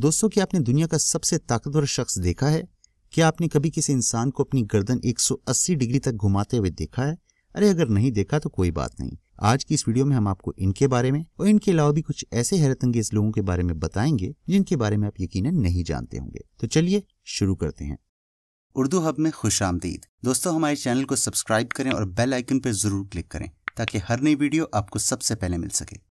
दोस्तों क्या आपने दुनिया का सबसे ताकतवर शख्स देखा है क्या आपने कभी किसी इंसान को अपनी गर्दन 180 डिग्री तक घुमाते हुए देखा है अरे अगर नहीं देखा तो कोई बात नहीं आज की इस वीडियो में हम आपको इनके बारे में और इनके अलावा भी कुछ ऐसे हैरत अंगेज लोगों के बारे में बताएंगे जिनके बारे में आप यकीन नहीं जानते होंगे तो चलिए शुरू करते हैं उर्दू हब में खुश आमदीद दोस्तों हमारे चैनल को सब्सक्राइब करें और बेल आइकन पर जरूर क्लिक करें ताकि हर नई वीडियो आपको सबसे पहले मिल सके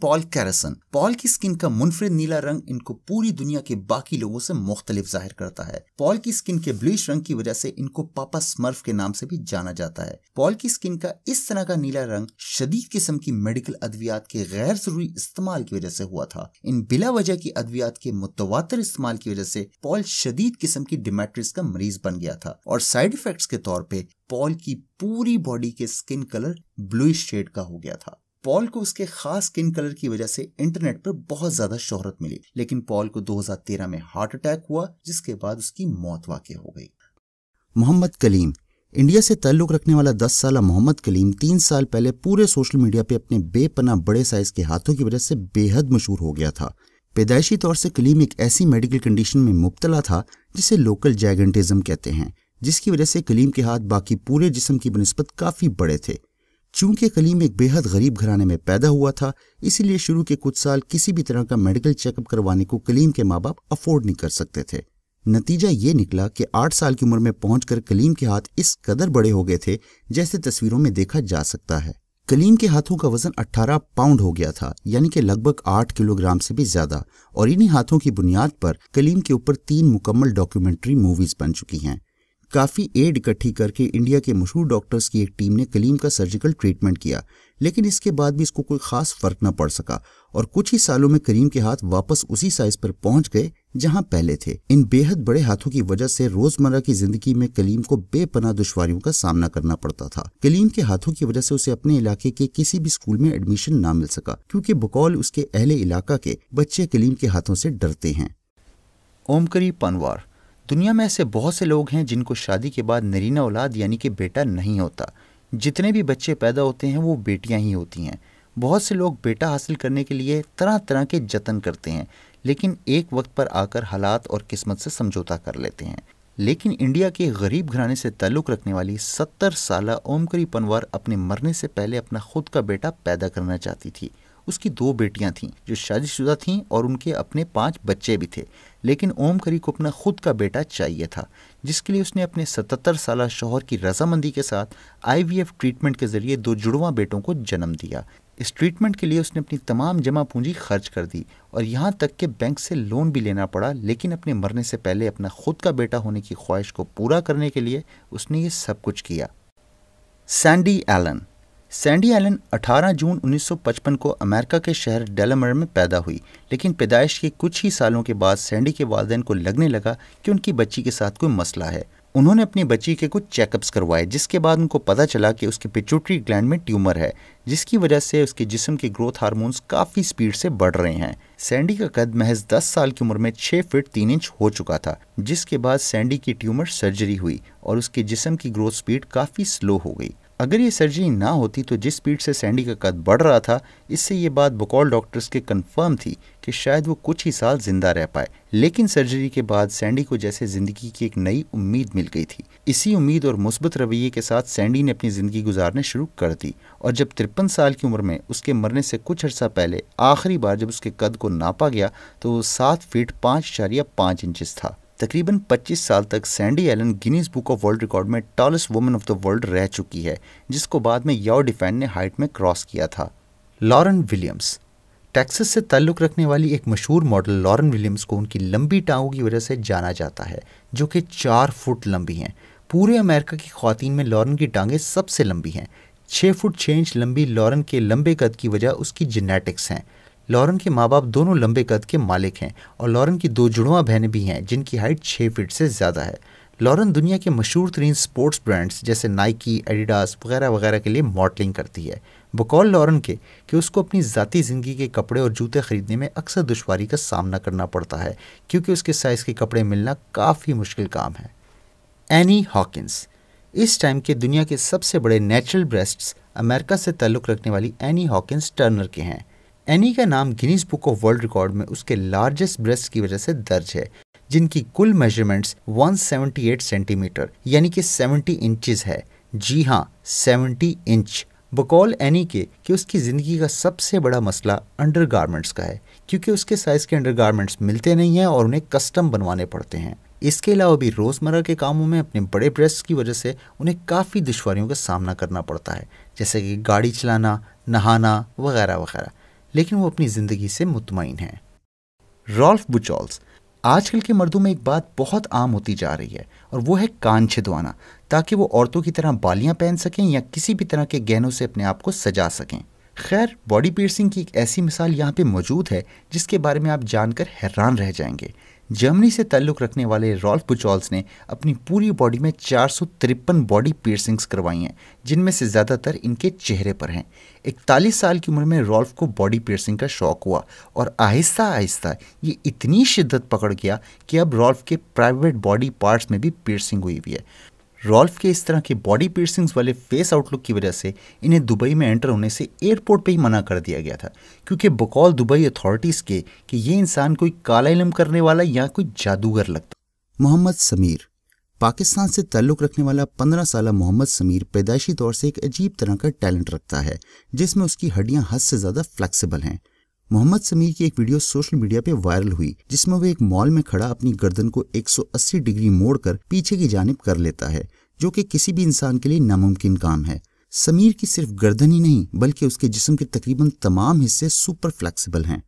पॉल कैरसन पॉल की स्किन का मुनफरद नीला रंग इनको पूरी दुनिया के बाकी लोगों से मुख्तलिफ जाहिर करता है पॉल की स्किन के ब्लूश रंग की वजह से इनको पापा स्मर्फ के नाम से भी जाना जाता है पॉल की स्किन का इस तरह का नीला रंग शदीद किस्म की मेडिकल अद्वियात के गैर जरूरी इस्तेमाल की वजह से हुआ था इन बिला वजह की अद्वियात के मुतवातर इस्तेमाल की वजह से पॉल शदीद किस्म की डिमेट्रिस का मरीज बन गया था और साइड इफेक्ट्स के तौर पर पॉल की पूरी बॉडी के स्किन कलर ब्लूश शेड का हो गया था पॉल को उसके खास स्किन कलर की वजह से इंटरनेट पर बहुत ज्यादा शोहरत मिली लेकिन पॉल को 2013 में हार्ट अटैक हुआ जिसके बाद उसकी मौत वाकई हो गई मोहम्मद कलीम इंडिया से ताल्लुक रखने वाला 10 साल मोहम्मद कलीम तीन साल पहले पूरे सोशल मीडिया पे अपने बेपना बड़े साइज के हाथों की वजह से बेहद मशहूर हो गया था पैदायशी तौर से कलीम एक ऐसी मेडिकल कंडीशन में मुबतला था जिसे लोकल जैगेंटिज्म कहते हैं जिसकी वजह से कलीम के हाथ बाकी पूरे जिसम की बनस्बत काफ़ी बड़े थे चूंकि कलीम एक बेहद गरीब घराने में पैदा हुआ था इसीलिए शुरू के कुछ साल किसी भी तरह का मेडिकल चेकअप करवाने को कलीम के माँ बाप अफोर्ड नहीं कर सकते थे नतीजा ये निकला कि आठ साल की उम्र में पहुंचकर कलीम के हाथ इस कदर बड़े हो गए थे जैसे तस्वीरों में देखा जा सकता है कलीम के हाथों का वजन 18 पाउंड हो गया था यानी कि लगभग 8 किलोग्राम से भी ज्यादा और इन्हीं हाथों की बुनियाद पर कलीम के ऊपर तीन मुकम्मल डॉक्यूमेंट्री मूवीज बन चुकी हैं काफ़ी एड इकट्ठी करके इंडिया के मशहूर डॉक्टर्स की एक टीम ने कलीम का सर्जिकल ट्रीटमेंट किया लेकिन इसके बाद भी इसको कोई खास फर्क न पड़ सका और कुछ ही सालों में करीम के हाथ वापस उसी साइज पर पहुंच गए जहां पहले थे इन बेहद बड़े हाथों की वजह से रोजमर्रा की जिंदगी में कलीम को बेपना दुश्वारियों का सामना करना पड़ता था कलीम के हाथों की वजह से उसे अपने इलाके के किसी भी स्कूल में एडमिशन ना मिल सका क्योंकि बकौल उसके अहले इलाका के बच्चे कलीम के हाथों से डरते हैं ओमकरी पनवार दुनिया में ऐसे बहुत से लोग हैं जिनको शादी के बाद नरीना औलाद यानी कि बेटा नहीं होता जितने भी बच्चे पैदा होते हैं वो बेटियां ही होती हैं बहुत से लोग बेटा हासिल करने के लिए तरह तरह के जतन करते हैं लेकिन एक वक्त पर आकर हालात और किस्मत से समझौता कर लेते हैं लेकिन इंडिया के गरीब घराने से ताल्लुक़ रखने वाली सत्तर साल ओमकरी पनवार अपने मरने से पहले अपना खुद का बेटा पैदा करना चाहती थी उसकी दो बेटियां थीं जो शादीशुदा थीं और उनके अपने पांच बच्चे भी थे लेकिन ओम करी को अपना खुद का बेटा चाहिए था जिसके लिए उसने अपने 77 साल शोहर की रजामंदी के साथ आईवीएफ ट्रीटमेंट के जरिए दो जुड़वा बेटों को जन्म दिया इस ट्रीटमेंट के लिए उसने अपनी तमाम जमा पूंजी खर्च कर दी और यहाँ तक कि बैंक से लोन भी लेना पड़ा लेकिन अपने मरने से पहले अपना खुद का बेटा होने की ख्वाहिश को पूरा करने के लिए उसने ये सब कुछ किया सैंडी एलन सैंडी एलन 18 जून 1955 को अमेरिका के शहर डेलामर में पैदा हुई लेकिन पैदाइश के कुछ ही सालों के बाद सैंडी के वालदेन को लगने लगा कि उनकी बच्ची के साथ कोई मसला है उन्होंने अपनी बच्ची के कुछ चेकअप्स करवाए जिसके बाद उनको पता चला कि उसके पिचुटरी ग्लैंड में ट्यूमर है जिसकी वजह से उसके जिस्म के ग्रोथ हार्मोन्स काफ़ी स्पीड से बढ़ रहे हैं सैंडी का कद महज 10 साल की उम्र में 6 फीट 3 इंच हो चुका था जिसके बाद सैंडी की ट्यूमर सर्जरी हुई और उसके जिस्म की ग्रोथ स्पीड काफ़ी स्लो हो गई अगर ये सर्जरी ना होती तो जिस स्पीड से सैंडी का कद बढ़ रहा था इससे ये बात बकौल डॉक्टर्स के कंफर्म थी कि शायद वो कुछ ही साल जिंदा रह पाए लेकिन सर्जरी के बाद सैंडी को जैसे ज़िंदगी की एक नई उम्मीद मिल गई थी इसी उम्मीद और मुस्बत रवैये के साथ सैंडी ने अपनी ज़िंदगी गुजारने शुरू कर दी और जब तिरपन साल की उम्र में उसके मरने से कुछ अर्सा पहले आखिरी बार जब उसके कद को नापा गया तो वो सात फीट पाँच इशारिया था तकरीबन 25 साल तक Sandy Allen Guinness book of world record में tallest woman of the world रह चुकी है जिसको बाद में याओ डिफेंड ने हाइट में क्रॉस किया था लॉरन विलियम्स टेक्सस से ताल्लुक़ रखने वाली एक मशहूर मॉडल लॉरन विलियम्स को उनकी लंबी टांगों की वजह से जाना जाता है जो कि चार फुट लंबी हैं पूरे अमेरिका की खातन में लॉरन की टांगें सबसे लंबी हैं छः फुट छः इंच लंबी लॉरन के लंबे कद की वजह उसकी जेनेटिक्स हैं लॉरेन के माँ बाप दोनों लंबे कद के मालिक हैं और लॉरेन की दो जुड़वा बहनें भी हैं जिनकी हाइट छः फीट से ज़्यादा है लॉरेन दुनिया के मशहूर तरीन स्पोर्ट्स ब्रांड्स जैसे नाइकी एडिडास वगैरह वगैरह के लिए मॉडलिंग करती है बकौल लॉरेन के कि उसको अपनी ज़ाती ज़िंदगी के कपड़े और जूते ख़रीदने में अक्सर दुशारी का सामना करना पड़ता है क्योंकि उसके साइज़ के कपड़े मिलना काफ़ी मुश्किल काम है एनी हॉकिंस इस टाइम के दुनिया के सबसे बड़े नेचुरल ब्रेस्ट्स अमेरिका से ताल्लुक़ रखने वाली एनी हॉकिंस टर्नर के हैं एनी का नाम Guinness book of world record में उसके लार्जेस्ट ब्रेस्ट की वजह से दर्ज है जिनकी कुल मेजरमेंट्स 178 सेंटीमीटर यानी कि 70 इंच है जी हाँ 70 इंच बकौल एनी के कि उसकी ज़िंदगी का सबसे बड़ा मसला अंडर का है क्योंकि उसके साइज़ के अंडर मिलते नहीं हैं और उन्हें कस्टम बनवाने पड़ते हैं इसके अलावा भी रोज़मर्रा के कामों में अपने बड़े ब्रेस्ट की वजह से उन्हें काफ़ी दुशारियों का सामना करना पड़ता है जैसे कि गाड़ी चलाना नहाना वगैरह वगैरह लेकिन वो अपनी ज़िंदगी से मुतमिन है रॉल्फ बुचॉल्स आजकल के मर्दों में एक बात बहुत आम होती जा रही है और वो है कान छिदवाना ताकि वो औरतों की तरह बालियां पहन सकें या किसी भी तरह के गहनों से अपने आप को सजा सकें खैर बॉडी पीर्सिंग की एक ऐसी मिसाल यहाँ पे मौजूद है जिसके बारे में आप जानकर हैरान रह जाएंगे जर्मनी से ताल्लुक़ रखने वाले रॉल्फ बुचॉल्स ने अपनी पूरी बॉडी में चार बॉडी पियर्सिंग्स करवाई हैं जिनमें से ज़्यादातर इनके चेहरे पर हैं इकतालीस साल की उम्र में रॉल्फ को बॉडी पियर्सिंग का शौक हुआ और आहिस्ता आहिस्ता ये इतनी शिद्दत पकड़ गया कि अब रॉल्फ के प्राइवेट बॉडी पार्ट्स में भी पियर्सिंग हुई हुई है रॉल्फ के इस तरह के बॉडी पीर्सिंग्स वाले फेस आउटलुक की वजह से इन्हें दुबई में एंटर होने से एयरपोर्ट पे ही मना कर दिया गया था क्योंकि बकौल दुबई अथॉरिटीज़ के कि ये इंसान कोई काला इलम करने वाला या कोई जादूगर लगता मोहम्मद समीर पाकिस्तान से ताल्लुक़ रखने वाला पंद्रह साल मोहम्मद समीर पैदाइशी तौर से एक अजीब तरह का टैलेंट रखता है जिसमें उसकी हड्डियाँ हद से ज़्यादा फ्लैक्सीबल हैं मोहम्मद समीर की एक वीडियो सोशल मीडिया पे वायरल हुई जिसमें वह एक मॉल में खड़ा अपनी गर्दन को 180 डिग्री मोड़कर पीछे की जानब कर लेता है जो कि किसी भी इंसान के लिए नामुमकिन काम है समीर की सिर्फ गर्दन ही नहीं बल्कि उसके जिस्म के तकरीबन तमाम हिस्से सुपर फ्लेक्सिबल हैं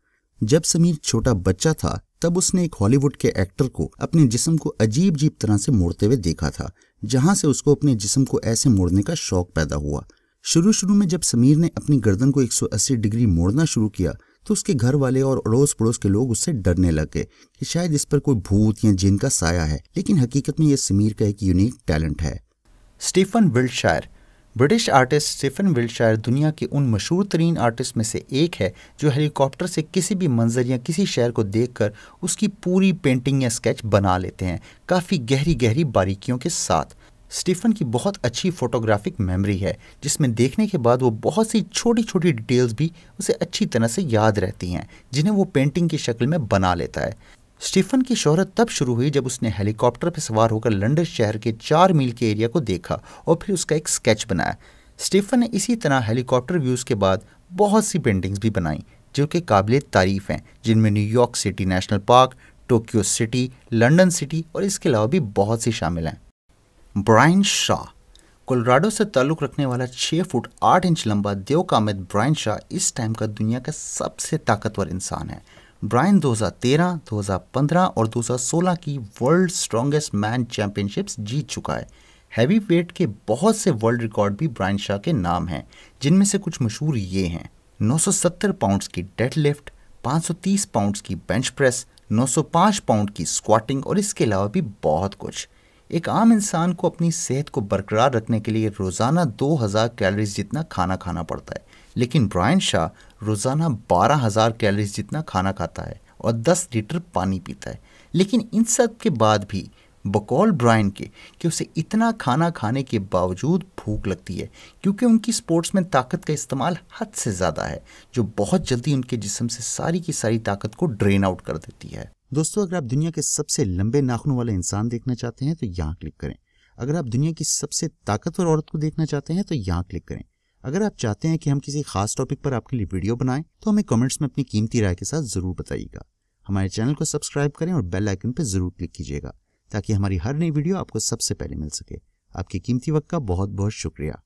जब समीर छोटा बच्चा था तब उसने एक हॉलीवुड के एक्टर को अपने जिस्म को अजीब जीब तरह से मोड़ते हुए देखा था जहां से उसको अपने जिस्म को ऐसे मोड़ने का शौक पैदा हुआ शुरू शुरू में जब समीर ने अपनी गर्दन को 180 डिग्री मोड़ना शुरू किया तो उसके घर वाले और अड़ोस पड़ोस के लोग उससे डरने गए कि शायद इस पर कोई भूत या जिन का साया है लेकिन हकीकत में यह समीर का एक यूनिक टैलेंट है Stephen Wiltshire British artist Stephen Wiltshire दुनिया के उन मशहूर तरीन आर्टिस्ट में से एक है जो हेलीकॉप्टर से किसी भी मंजर या किसी शहर को देख उसकी पूरी पेंटिंग या स्केच बना लेते हैं काफ़ी गहरी गहरी बारीकियों के साथ स्टीफन की बहुत अच्छी फोटोग्राफिक मेमोरी है जिसमें देखने के बाद वो बहुत सी छोटी छोटी डिटेल्स भी उसे अच्छी तरह से याद रहती हैं जिन्हें वो पेंटिंग की शक्ल में बना लेता है स्टीफन की शोहरत तब शुरू हुई जब उसने हेलीकॉप्टर पर सवार होकर लंडन शहर के चार मील के एरिया को देखा और फिर उसका एक स्केच बनाया स्टीफन ने इसी तरह हेलीकॉप्टर व्यूज़ के बाद बहुत सी पेंटिंग्स भी बनाई जो कि काबिल तारीफ़ हैं जिनमें New York city national park Tokyo city London city और इसके अलावा भी बहुत सी शामिल हैं ब्राइन शाह कोलोराडो से ताल्लुक़ रखने वाला छः फुट आठ इंच लंबा देव कामित ब्राइन शाह इस टाइम का दुनिया का सबसे ताकतवर इंसान है ब्रायन 2013, 2015 और 2016 की वर्ल्ड स्ट्रॉन्गेस्ट मैन चैंपियनशिप्स जीत चुका है हैवी वेट के बहुत से वर्ल्ड रिकॉर्ड भी ब्रायन शाह के नाम हैं जिनमें से कुछ मशहूर ये हैं 970 पाउंड्स की डेडलिफ्ट 530 पाउंड्स की बेंच प्रेस 905 पाउंड की स्क्वाटिंग और इसके अलावा भी बहुत कुछ एक आम इंसान को अपनी सेहत को बरकरार रखने के लिए रोज़ाना 2000 कैलोरीज जितना खाना खाना पड़ता है लेकिन ब्रायन शाह रोज़ाना 12000 कैलोरीज जितना खाना खाता है और 10 लीटर पानी पीता है लेकिन इन सब के बाद भी बकौल ब्रायन के कि उसे इतना खाना खाने के बावजूद भूख लगती है क्योंकि उनकी स्पोर्ट्स में ताकत का इस्तेमाल हद से ज़्यादा है जो बहुत जल्दी उनके जिसम से सारी की सारी ताकत को ड्रेन आउट कर देती है दोस्तों अगर आप दुनिया के सबसे लंबे नाखूनों वाले इंसान देखना चाहते हैं तो यहाँ क्लिक करें अगर आप दुनिया की सबसे ताकतवर औरत को देखना चाहते हैं तो यहाँ क्लिक करें अगर आप चाहते हैं कि हम किसी खास टॉपिक पर आपके लिए वीडियो बनाएं तो हमें कमेंट्स में अपनी कीमती राय के साथ ज़रूर बताइएगा हमारे चैनल को सब्सक्राइब करें और बेल आइकन पर ज़रूर क्लिक कीजिएगा ताकि हमारी हर नई वीडियो आपको सबसे पहले मिल सके आपके कीमती वक्त का बहुत बहुत शुक्रिया